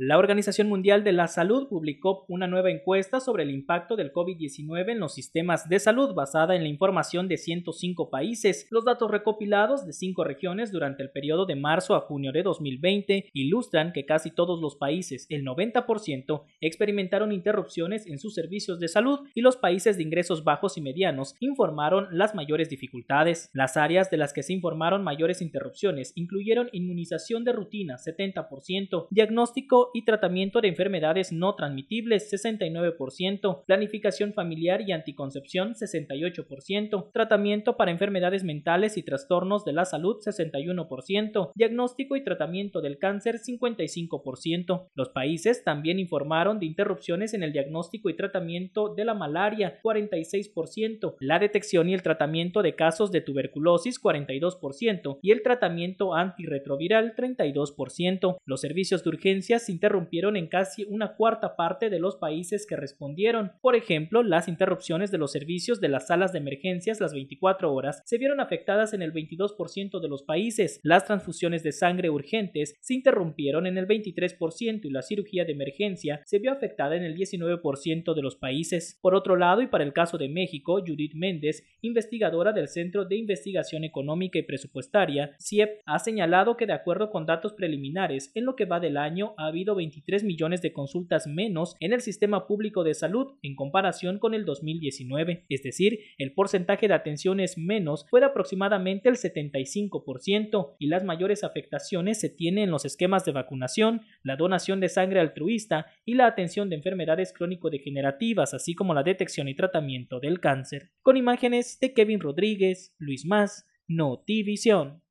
La Organización Mundial de la Salud publicó una nueva encuesta sobre el impacto del COVID-19 en los sistemas de salud basada en la información de 105 países. Los datos recopilados de cinco regiones durante el periodo de marzo a junio de 2020 ilustran que casi todos los países, el 90%, experimentaron interrupciones en sus servicios de salud y los países de ingresos bajos y medianos informaron las mayores dificultades. Las áreas de las que se informaron mayores interrupciones incluyeron inmunización de rutina 70%, diagnóstico y tratamiento de enfermedades no transmitibles 69%, planificación familiar y anticoncepción 68%, tratamiento para enfermedades mentales y trastornos de la salud 61%, diagnóstico y tratamiento del cáncer 55%. Los países también informaron de interrupciones en el diagnóstico y tratamiento de la malaria 46%, la detección y el tratamiento de casos de tuberculosis 42% y el tratamiento antirretroviral 32%. Los servicios de urgencias interrumpieron en casi una cuarta parte de los países que respondieron. Por ejemplo, las interrupciones de los servicios de las salas de emergencias las 24 horas se vieron afectadas en el 22% de los países, las transfusiones de sangre urgentes se interrumpieron en el 23% y la cirugía de emergencia se vio afectada en el 19% de los países. Por otro lado, y para el caso de México, Judith Méndez, investigadora del Centro de Investigación Económica y Presupuestaria, CIEP, ha señalado que de acuerdo con datos preliminares, en lo que va del año ha habido 23 millones de consultas menos en el sistema público de salud en comparación con el 2019, es decir, el porcentaje de atenciones menos fue de aproximadamente el 75% y las mayores afectaciones se tienen en los esquemas de vacunación, la donación de sangre altruista y la atención de enfermedades crónico-degenerativas, así como la detección y tratamiento del cáncer. Con imágenes de Kevin Rodríguez, Luis Más, Notivisión.